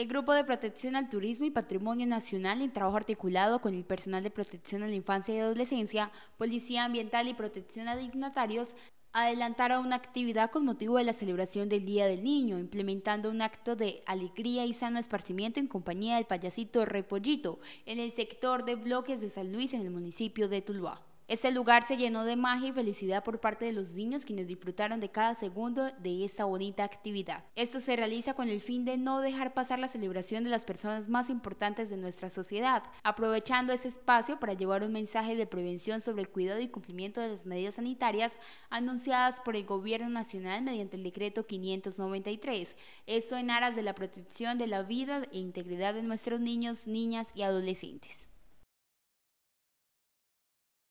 El Grupo de Protección al Turismo y Patrimonio Nacional, en trabajo articulado con el personal de protección a la infancia y adolescencia, Policía Ambiental y Protección a Dignatarios, adelantaron una actividad con motivo de la celebración del Día del Niño, implementando un acto de alegría y sano esparcimiento en compañía del payasito Repollito en el sector de bloques de San Luis en el municipio de Tuluá. Este lugar se llenó de magia y felicidad por parte de los niños quienes disfrutaron de cada segundo de esta bonita actividad. Esto se realiza con el fin de no dejar pasar la celebración de las personas más importantes de nuestra sociedad, aprovechando ese espacio para llevar un mensaje de prevención sobre el cuidado y cumplimiento de las medidas sanitarias anunciadas por el Gobierno Nacional mediante el decreto 593. Esto en aras de la protección de la vida e integridad de nuestros niños, niñas y adolescentes.